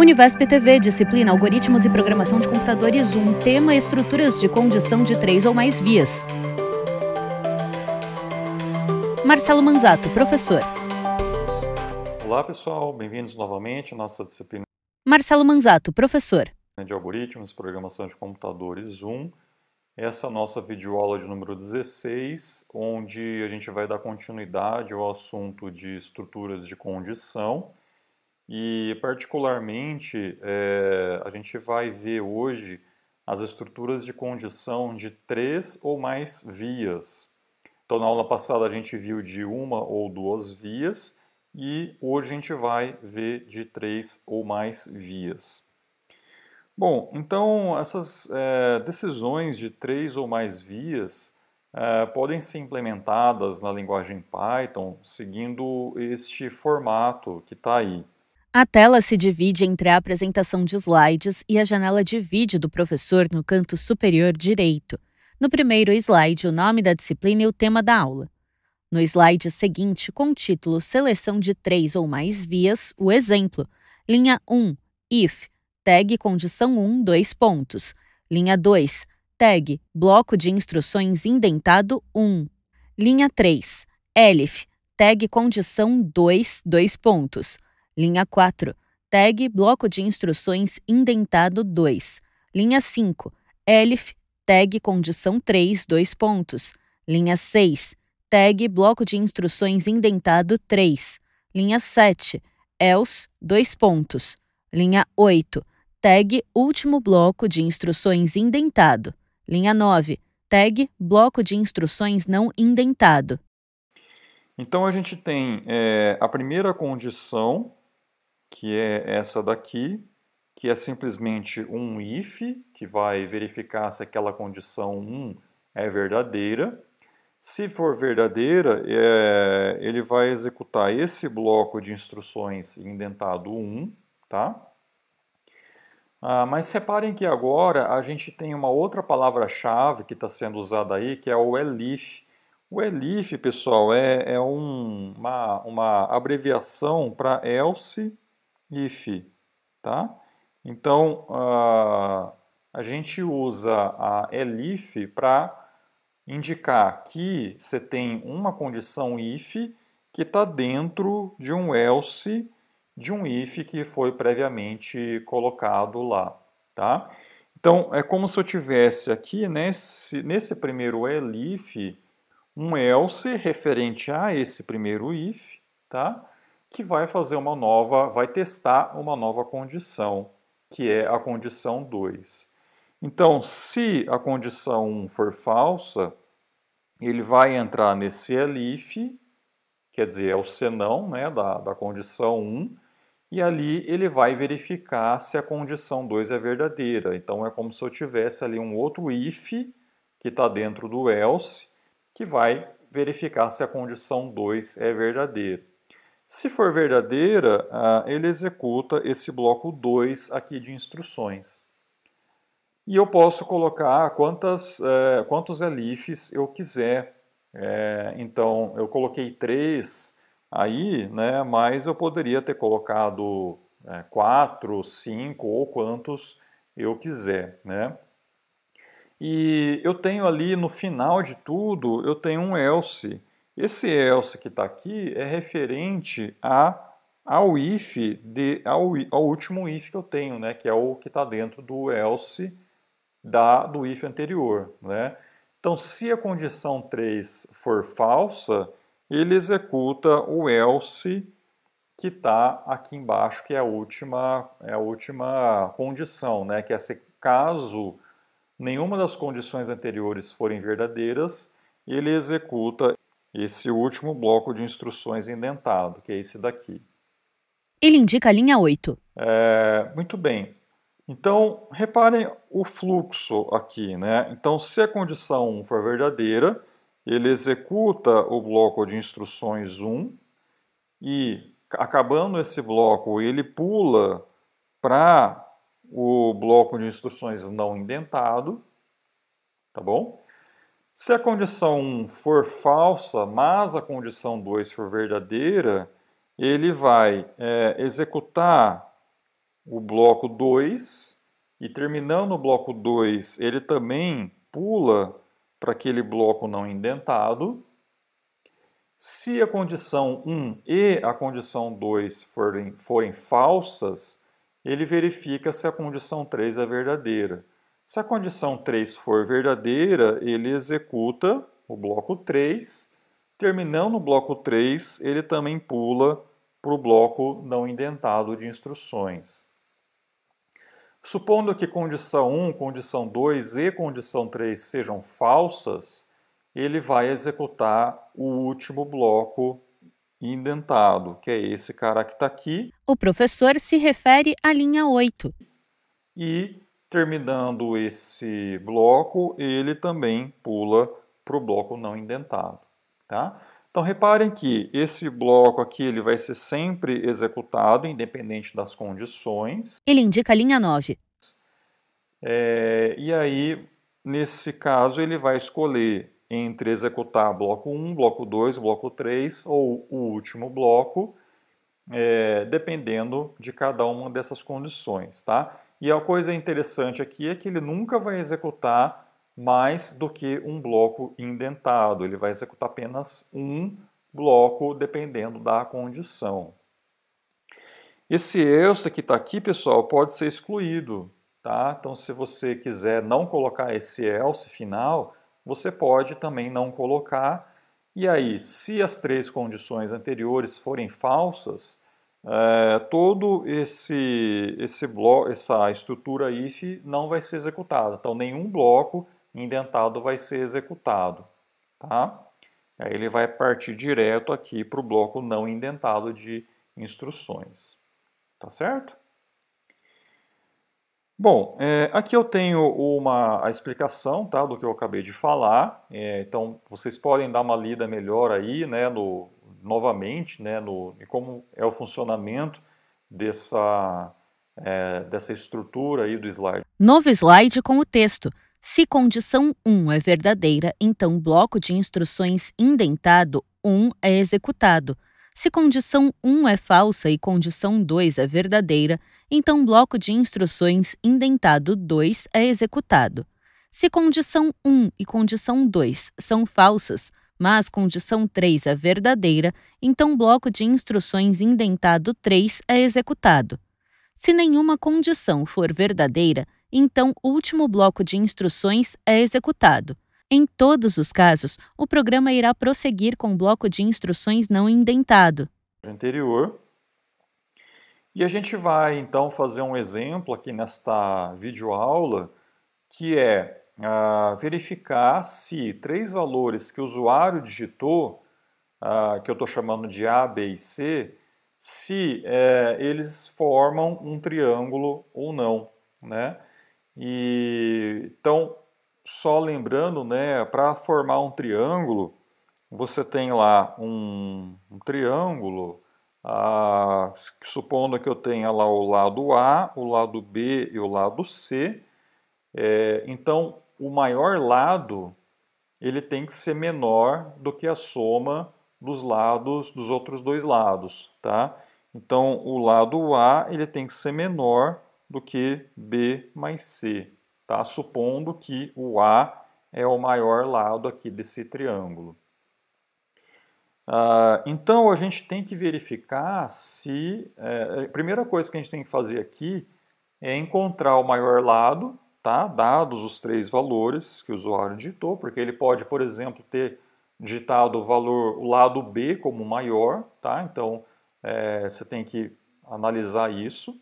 Univesp TV, disciplina Algoritmos e Programação de Computadores 1, tema Estruturas de Condição de Três ou Mais Vias. Marcelo Manzato, professor. Olá, pessoal, bem-vindos novamente à nossa disciplina. Marcelo Manzato, professor. De Algoritmos e Programação de Computadores 1, essa nossa videoaula de número 16, onde a gente vai dar continuidade ao assunto de estruturas de condição. E, particularmente, é, a gente vai ver hoje as estruturas de condição de três ou mais vias. Então, na aula passada, a gente viu de uma ou duas vias e hoje a gente vai ver de três ou mais vias. Bom, então essas é, decisões de três ou mais vias é, podem ser implementadas na linguagem Python seguindo este formato que está aí. A tela se divide entre a apresentação de slides e a janela de vídeo do professor no canto superior direito. No primeiro slide, o nome da disciplina e o tema da aula. No slide seguinte, com o título Seleção de três ou mais vias, o exemplo. Linha 1, if, tag condição 1, dois pontos. Linha 2, tag bloco de instruções indentado 1. Linha 3, elif, tag condição 2, dois pontos. Linha 4. Tag Bloco de Instruções Indentado 2. Linha 5. ELIF Tag Condição 3, 2 pontos. Linha 6. Tag Bloco de Instruções Indentado 3. Linha 7. Else 2 pontos. Linha 8. Tag Último Bloco de Instruções Indentado. Linha 9. Tag Bloco de Instruções Não Indentado. Então a gente tem é, a primeira condição que é essa daqui, que é simplesmente um if, que vai verificar se aquela condição 1 é verdadeira. Se for verdadeira, é, ele vai executar esse bloco de instruções indentado 1, tá? Ah, mas reparem que agora a gente tem uma outra palavra-chave que está sendo usada aí, que é o elif. O elif, pessoal, é, é um, uma, uma abreviação para else if, tá? Então, uh, a gente usa a elif para indicar que você tem uma condição if que está dentro de um else de um if que foi previamente colocado lá, tá? Então, é como se eu tivesse aqui, nesse, né, nesse primeiro elif, um else referente a esse primeiro if, tá? que vai fazer uma nova, vai testar uma nova condição, que é a condição 2. Então, se a condição 1 for falsa, ele vai entrar nesse elif, quer dizer, é o senão né, da, da condição 1, e ali ele vai verificar se a condição 2 é verdadeira. Então, é como se eu tivesse ali um outro if que está dentro do else, que vai verificar se a condição 2 é verdadeira. Se for verdadeira, ah, ele executa esse bloco 2 aqui de instruções. E eu posso colocar quantas, eh, quantos elifs eu quiser. Eh, então, eu coloquei 3 aí, né, mas eu poderia ter colocado 4, eh, 5 ou quantos eu quiser. Né? E eu tenho ali no final de tudo, eu tenho um else esse else que está aqui é referente a, ao if, de, ao, ao, último if que eu tenho, né? que é o que está dentro do else da, do if anterior. Né? Então, se a condição 3 for falsa, ele executa o else que está aqui embaixo, que é a última, é a última condição, né? que é se caso nenhuma das condições anteriores forem verdadeiras, ele executa esse último bloco de instruções indentado, que é esse daqui. Ele indica a linha 8. É, muito bem. Então, reparem o fluxo aqui. Né? Então, se a condição 1 for verdadeira, ele executa o bloco de instruções 1 e, acabando esse bloco, ele pula para o bloco de instruções não indentado, tá bom? Se a condição 1 for falsa, mas a condição 2 for verdadeira, ele vai é, executar o bloco 2 e terminando o bloco 2, ele também pula para aquele bloco não indentado. Se a condição 1 e a condição 2 forem, forem falsas, ele verifica se a condição 3 é verdadeira. Se a condição 3 for verdadeira, ele executa o bloco 3. Terminando o bloco 3, ele também pula para o bloco não indentado de instruções. Supondo que condição 1, condição 2 e condição 3 sejam falsas, ele vai executar o último bloco indentado, que é esse cara que está aqui. O professor se refere à linha 8. E Terminando esse bloco, ele também pula para o bloco não indentado. Tá? Então reparem que esse bloco aqui ele vai ser sempre executado, independente das condições. Ele indica a linha 9. É, e aí, nesse caso, ele vai escolher entre executar bloco 1, bloco 2, bloco 3 ou o último bloco, é, dependendo de cada uma dessas condições. Tá? E a coisa interessante aqui é que ele nunca vai executar mais do que um bloco indentado. Ele vai executar apenas um bloco dependendo da condição. Esse else que está aqui, pessoal, pode ser excluído. Tá? Então, se você quiser não colocar esse else final, você pode também não colocar. E aí, se as três condições anteriores forem falsas, é, todo esse esse bloco, essa estrutura if não vai ser executada. Então nenhum bloco indentado vai ser executado, tá? Aí ele vai partir direto aqui para o bloco não indentado de instruções, tá certo? Bom, é, aqui eu tenho uma a explicação tá, do que eu acabei de falar, é, então vocês podem dar uma lida melhor aí né, no, novamente né, no, em como é o funcionamento dessa, é, dessa estrutura aí do slide. Novo slide com o texto. Se condição 1 é verdadeira, então bloco de instruções indentado 1 é executado. Se condição 1 é falsa e condição 2 é verdadeira, então bloco de instruções indentado 2 é executado. Se condição 1 e condição 2 são falsas, mas condição 3 é verdadeira, então bloco de instruções indentado 3 é executado. Se nenhuma condição for verdadeira, então último bloco de instruções é executado. Em todos os casos, o programa irá prosseguir com bloco de instruções não indentado. Anterior. E a gente vai então fazer um exemplo aqui nesta videoaula, que é verificar se três valores que o usuário digitou, que eu estou chamando de A, B e C, se é, eles formam um triângulo ou não, né? E, então, só lembrando, né, para formar um triângulo, você tem lá um, um triângulo, ah, supondo que eu tenha lá o lado A, o lado B e o lado C, é, então o maior lado ele tem que ser menor do que a soma dos lados dos outros dois lados, tá? Então o lado A ele tem que ser menor do que B mais C, tá? Supondo que o A é o maior lado aqui desse triângulo. Ah, então a gente tem que verificar se é, a primeira coisa que a gente tem que fazer aqui é encontrar o maior lado tá? dados os três valores que o usuário digitou, porque ele pode, por exemplo, ter digitado o valor, o lado B como maior, tá? Então, é, você tem que analisar isso.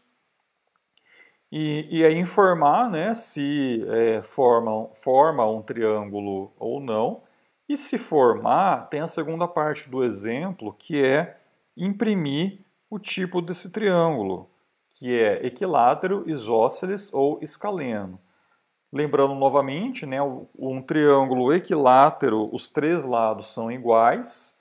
E, e aí informar né, se é, forma, forma um triângulo ou não. E se formar, tem a segunda parte do exemplo, que é imprimir o tipo desse triângulo, que é equilátero, isósceles ou escaleno. Lembrando novamente, né, um triângulo equilátero, os três lados são iguais.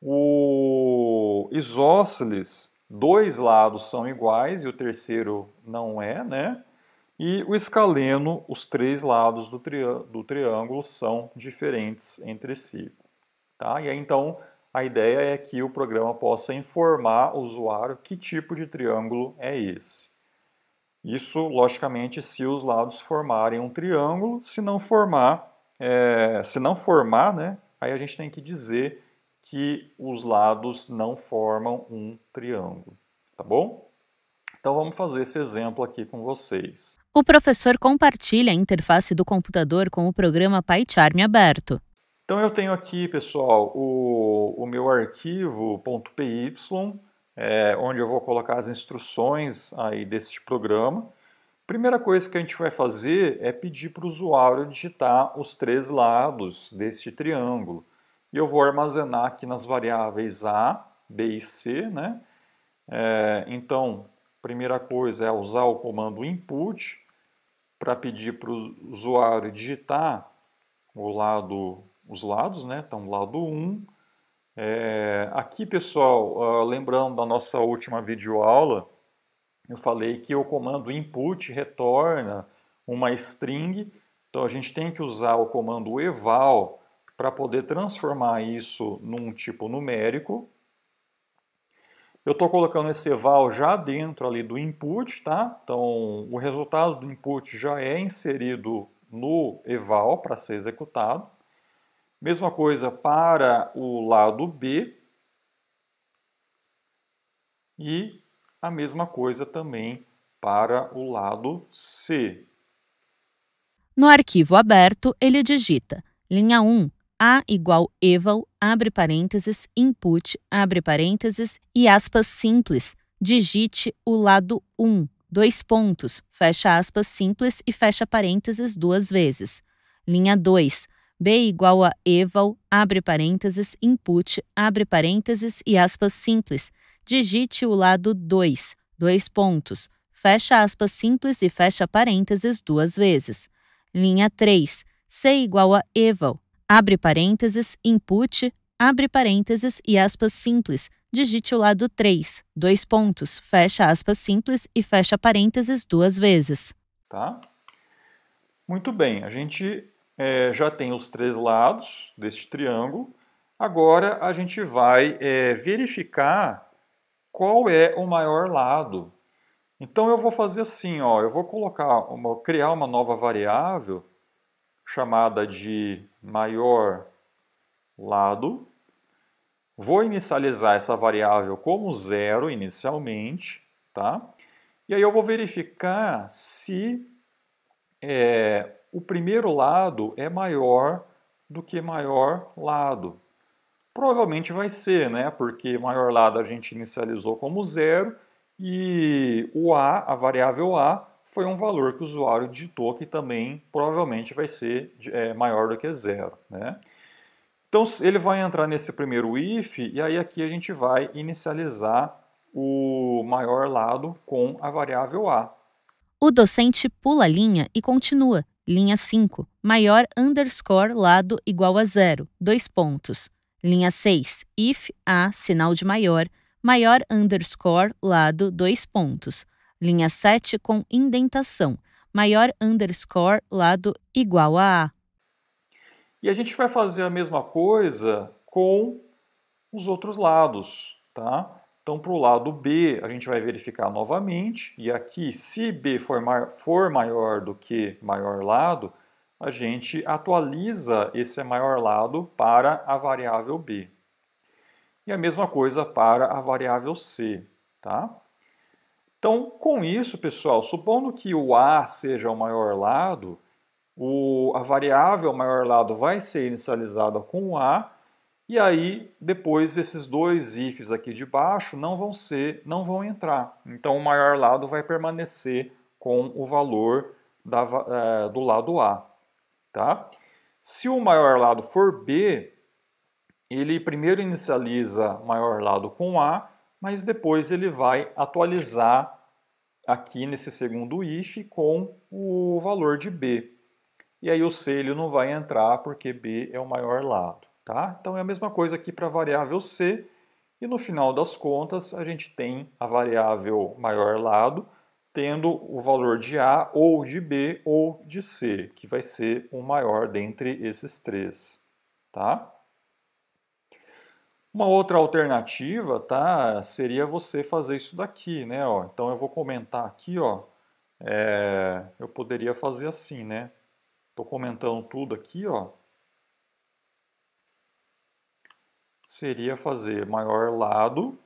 O isósceles, dois lados são iguais e o terceiro não é, né? E o escaleno, os três lados do, do triângulo são diferentes entre si. Tá? E aí, então, a ideia é que o programa possa informar o usuário que tipo de triângulo é esse. Isso, logicamente, se os lados formarem um triângulo, se não formar, é, se não formar, né, aí a gente tem que dizer que os lados não formam um triângulo, tá bom? Então vamos fazer esse exemplo aqui com vocês. O professor compartilha a interface do computador com o programa PyCharm aberto. Então eu tenho aqui, pessoal, o, o meu arquivo .py é, onde eu vou colocar as instruções aí deste programa. Primeira coisa que a gente vai fazer é pedir para o usuário digitar os três lados deste triângulo. E eu vou armazenar aqui nas variáveis A, B e C, né? É, então, primeira coisa é usar o comando input para pedir para o usuário digitar o lado, os lados, né? Então, lado 1, é, aqui, pessoal, uh, lembrando da nossa última videoaula, eu falei que o comando input retorna uma string, então a gente tem que usar o comando eval para poder transformar isso num tipo numérico. Eu estou colocando esse eval já dentro ali do input, tá? Então o resultado do input já é inserido no eval para ser executado. Mesma coisa para o lado B e a mesma coisa também para o lado C. No arquivo aberto, ele digita linha 1 a igual eval, abre parênteses, input, abre parênteses e aspas simples. Digite o lado 1, dois pontos, fecha aspas simples e fecha parênteses duas vezes. Linha 2, B igual a eval, abre parênteses, input, abre parênteses e aspas simples. Digite o lado 2, dois pontos, fecha aspas simples e fecha parênteses duas vezes. Linha 3, C igual a eval, abre parênteses, input, abre parênteses e aspas simples. Digite o lado 3, dois pontos, fecha aspas simples e fecha parênteses duas vezes. Tá? Muito bem, a gente é, já tem os três lados deste triângulo. Agora a gente vai é, verificar qual é o maior lado. Então eu vou fazer assim, ó, eu vou colocar uma, criar uma nova variável chamada de maior lado. Vou inicializar essa variável como zero inicialmente, tá? E aí eu vou verificar se é, o primeiro lado é maior do que maior lado. Provavelmente vai ser, né? Porque maior lado a gente inicializou como zero e o A, a variável A, foi um valor que o usuário digitou que também provavelmente vai ser é, maior do que zero. Né? Então ele vai entrar nesse primeiro if e aí aqui a gente vai inicializar o maior lado com a variável A. O docente pula a linha e continua. Linha 5, maior underscore lado igual a zero, dois pontos. Linha 6, if a sinal de maior, maior underscore lado, dois pontos. Linha 7 com indentação, maior underscore lado igual a a. E a gente vai fazer a mesma coisa com os outros lados, tá? Então, para o lado B, a gente vai verificar novamente, e aqui, se B for, ma for maior do que maior lado, a gente atualiza esse maior lado para a variável B. E a mesma coisa para a variável C, tá? Então, com isso, pessoal, supondo que o A seja o maior lado, o, a variável maior lado vai ser inicializada com o A e aí, depois, esses dois ifs aqui de baixo não vão ser, não vão entrar. Então, o maior lado vai permanecer com o valor da, é, do lado A. Tá? Se o maior lado for B, ele primeiro inicializa maior lado com A, mas depois ele vai atualizar aqui nesse segundo if com o valor de B. E aí o C ele não vai entrar porque B é o maior lado. Tá? Então é a mesma coisa aqui para a variável C, e no final das contas a gente tem a variável maior lado tendo o valor de A ou de B ou de C, que vai ser o maior dentre esses três. Tá? Uma outra alternativa tá, seria você fazer isso daqui. Né, ó. Então eu vou comentar aqui, ó, é, eu poderia fazer assim, né? Estou comentando tudo aqui, ó. seria fazer maior lado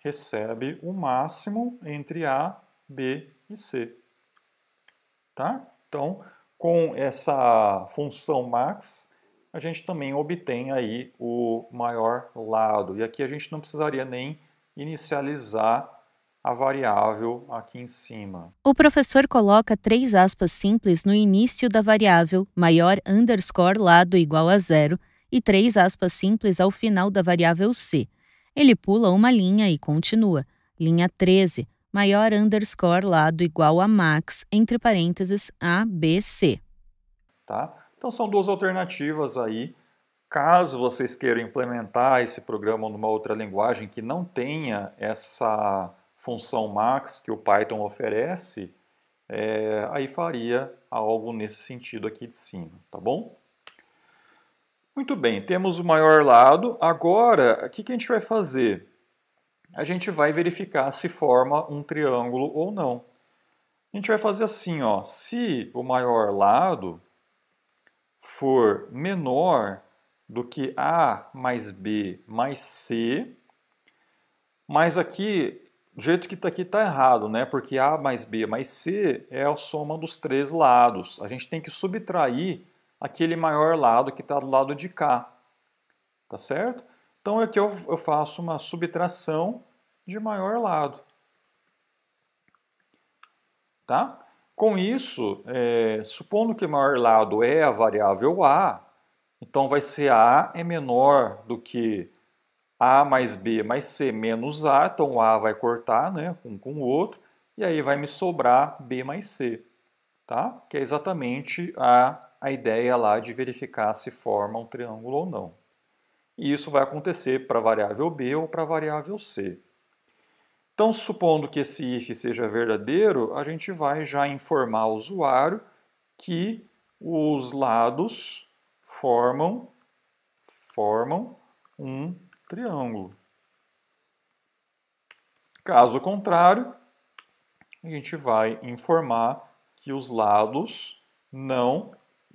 recebe o máximo entre A, B e C. Tá? Então, com essa função max, a gente também obtém aí o maior lado. E aqui a gente não precisaria nem inicializar a variável aqui em cima. O professor coloca três aspas simples no início da variável maior underscore lado igual a zero e três aspas simples ao final da variável C. Ele pula uma linha e continua. Linha 13, maior underscore lado igual a max, entre parênteses A, B, C. Tá? Então são duas alternativas aí. Caso vocês queiram implementar esse programa numa outra linguagem que não tenha essa função max que o Python oferece, é, aí faria algo nesse sentido aqui de cima, tá bom? Muito bem, temos o maior lado. Agora, o que, que a gente vai fazer? A gente vai verificar se forma um triângulo ou não. A gente vai fazer assim, ó, se o maior lado for menor do que A mais B mais C, mas aqui, do jeito que está aqui está errado, né? Porque A mais B mais C é a soma dos três lados. A gente tem que subtrair aquele maior lado que está do lado de cá. Tá certo? Então aqui eu, eu faço uma subtração de maior lado. Tá? Com isso, é, supondo que maior lado é a variável A, então vai ser A é menor do que A mais B mais C menos A, então A vai cortar né, um com o outro, e aí vai me sobrar B mais C, tá? que é exatamente a a ideia lá de verificar se forma um triângulo ou não. E isso vai acontecer para a variável b ou para a variável c. Então, supondo que esse if seja verdadeiro, a gente vai já informar o usuário que os lados formam, formam um triângulo. Caso contrário, a gente vai informar que os lados não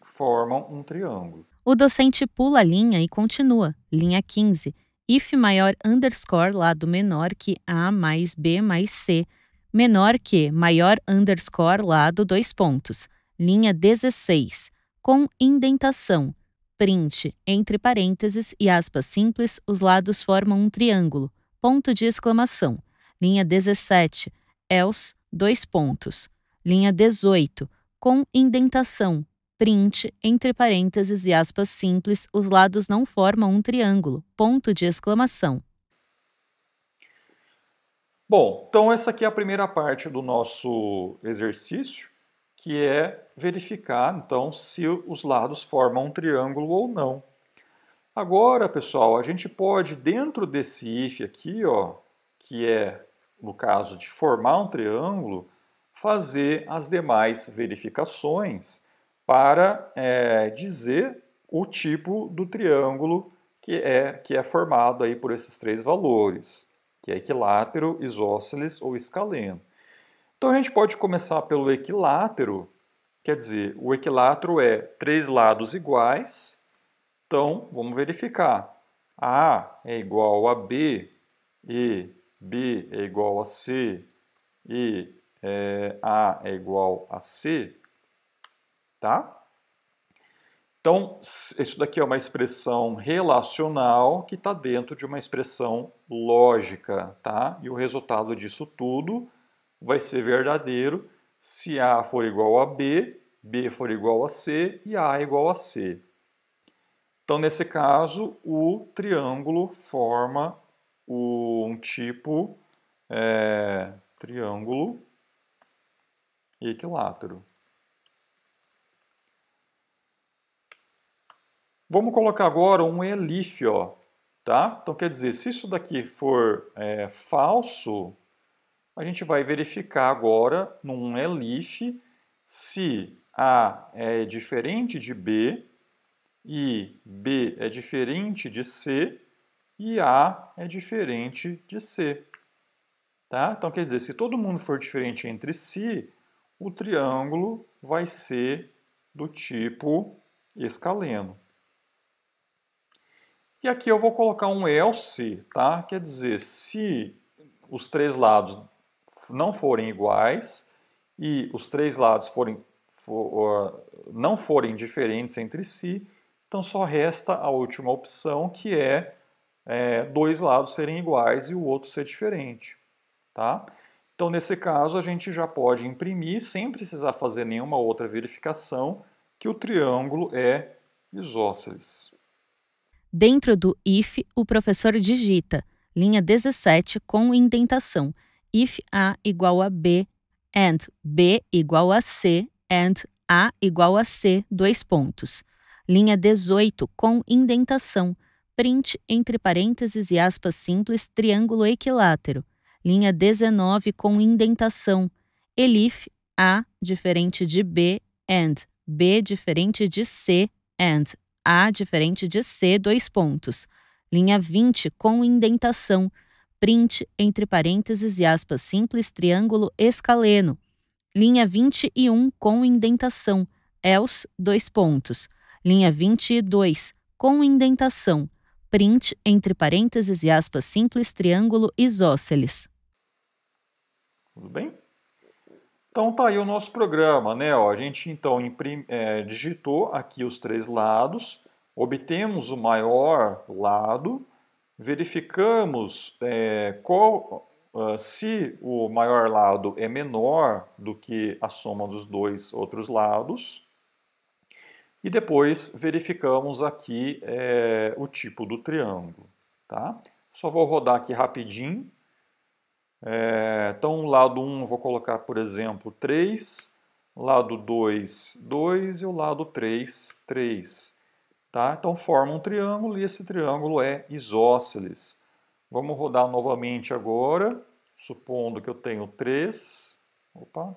formam um triângulo. O docente pula a linha e continua, linha 15, if maior underscore lado menor que A mais B mais C, menor que maior underscore lado dois pontos, linha 16, com indentação, print, entre parênteses e aspas simples, os lados formam um triângulo, ponto de exclamação, linha 17, else, dois pontos, linha 18, com indentação, print, entre parênteses e aspas simples, os lados não formam um triângulo, ponto de exclamação. Bom, então essa aqui é a primeira parte do nosso exercício, que é verificar então se os lados formam um triângulo ou não. Agora, pessoal, a gente pode dentro desse if aqui, ó, que é no caso de formar um triângulo, fazer as demais verificações para é, dizer o tipo do triângulo que é, que é formado aí por esses três valores, que é equilátero, isósceles ou escaleno. Então a gente pode começar pelo equilátero, quer dizer, o equilátero é três lados iguais, então vamos verificar. A é igual a B, e B é igual a C, e é, A é igual a C, tá? Então, isso daqui é uma expressão relacional que está dentro de uma expressão lógica, tá? E o resultado disso tudo vai ser verdadeiro se A for igual a B, B for igual a C e A é igual a C. Então, nesse caso, o triângulo forma um tipo é, triângulo equilátero. Vamos colocar agora um elif, ó, tá? Então quer dizer, se isso daqui for é, falso, a gente vai verificar agora num elif se A é diferente de B e B é diferente de C e A é diferente de C. Tá? Então quer dizer, se todo mundo for diferente entre si, o triângulo vai ser do tipo escaleno. E aqui eu vou colocar um else, tá? Quer dizer, se os três lados não forem iguais e os três lados forem, for, não forem diferentes entre si, então só resta a última opção que é, é dois lados serem iguais e o outro ser diferente, tá? Então nesse caso a gente já pode imprimir sem precisar fazer nenhuma outra verificação que o triângulo é isósceles. Dentro do if, o professor digita linha 17 com indentação if A igual a B and B igual a C and A igual a C, dois pontos. Linha 18 com indentação print entre parênteses e aspas simples triângulo equilátero. Linha 19 com indentação elif A diferente de B and B diferente de C and a diferente de C, dois pontos. Linha 20 com indentação. Print entre parênteses e aspas simples, triângulo escaleno. Linha 21 com indentação. Els, dois pontos. Linha 22 com indentação. Print entre parênteses e aspas simples, triângulo isósceles. Tudo bem? Então tá aí o nosso programa, né? Ó, a gente então é, digitou aqui os três lados, obtemos o maior lado, verificamos é, qual uh, se o maior lado é menor do que a soma dos dois outros lados. E depois verificamos aqui é, o tipo do triângulo. Tá? Só vou rodar aqui rapidinho é, então, lado 1 eu vou colocar, por exemplo, 3, lado 2, 2 e o lado 3, 3. Tá? Então, forma um triângulo e esse triângulo é isósceles. Vamos rodar novamente agora, supondo que eu tenho 3, opa,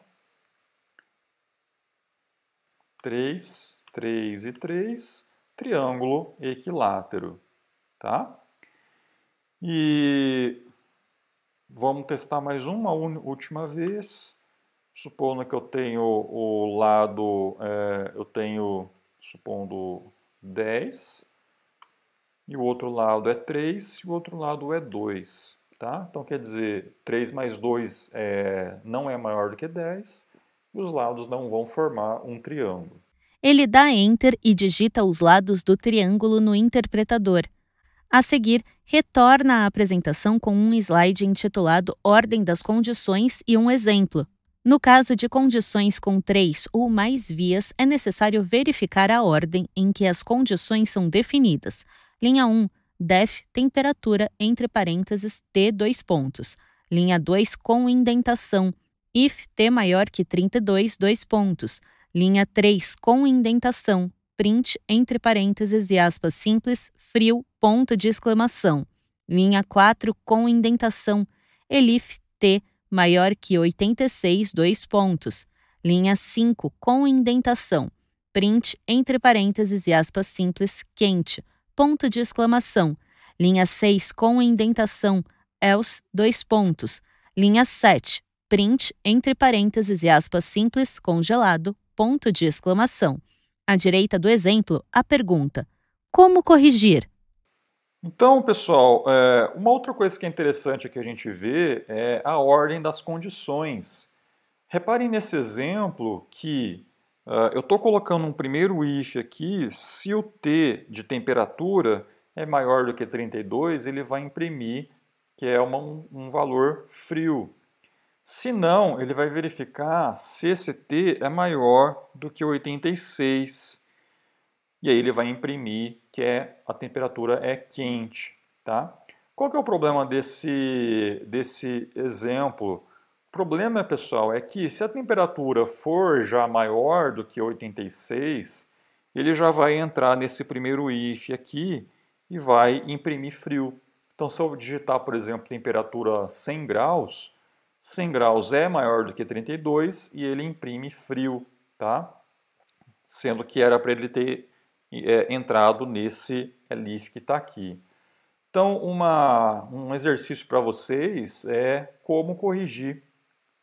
3, 3 e 3, triângulo equilátero, tá? E Vamos testar mais uma última vez. Supondo que eu tenho o lado, é, eu tenho, supondo, 10. E o outro lado é 3 e o outro lado é 2. Tá? Então, quer dizer, 3 mais 2 é, não é maior do que 10 e os lados não vão formar um triângulo. Ele dá Enter e digita os lados do triângulo no interpretador. A seguir, retorna à apresentação com um slide intitulado Ordem das Condições e um exemplo. No caso de condições com três ou mais vias, é necessário verificar a ordem em que as condições são definidas. Linha 1, def temperatura entre parênteses T dois pontos. Linha 2 com indentação, if T maior que 32 dois pontos. Linha 3 com indentação, print, entre parênteses e aspas simples, frio, ponto de exclamação. Linha 4 com indentação, elif T maior que 86, dois pontos. Linha 5 com indentação, print, entre parênteses e aspas simples, quente, ponto de exclamação. Linha 6 com indentação, else, dois pontos. Linha 7, print, entre parênteses e aspas simples, congelado, ponto de exclamação. À direita do exemplo, a pergunta: como corrigir? Então, pessoal, é, uma outra coisa que é interessante que a gente vê é a ordem das condições. Reparem nesse exemplo que é, eu estou colocando um primeiro if aqui, se o T de temperatura é maior do que 32, ele vai imprimir que é uma, um valor frio. Se não, ele vai verificar se esse t é maior do que 86. E aí ele vai imprimir que é, a temperatura é quente. Tá? Qual que é o problema desse, desse exemplo? O problema, pessoal, é que se a temperatura for já maior do que 86, ele já vai entrar nesse primeiro if aqui e vai imprimir frio. Então, se eu digitar, por exemplo, temperatura 100 graus, 100 graus é maior do que 32 e ele imprime frio, tá? Sendo que era para ele ter é, entrado nesse leaf que está aqui. Então, uma, um exercício para vocês é como corrigir,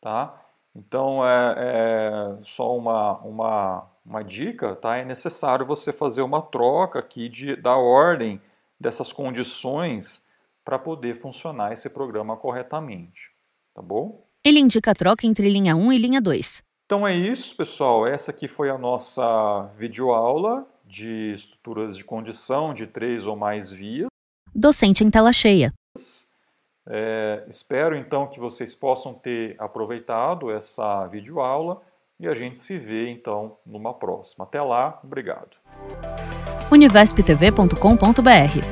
tá? Então, é, é só uma, uma, uma dica, tá? É necessário você fazer uma troca aqui de, da ordem dessas condições para poder funcionar esse programa corretamente tá bom? Ele indica a troca entre linha 1 e linha 2. Então é isso, pessoal. Essa aqui foi a nossa videoaula de estruturas de condição de três ou mais vias. Docente em tela cheia. É, espero então que vocês possam ter aproveitado essa videoaula e a gente se vê então numa próxima. Até lá, obrigado. univesptv.com.br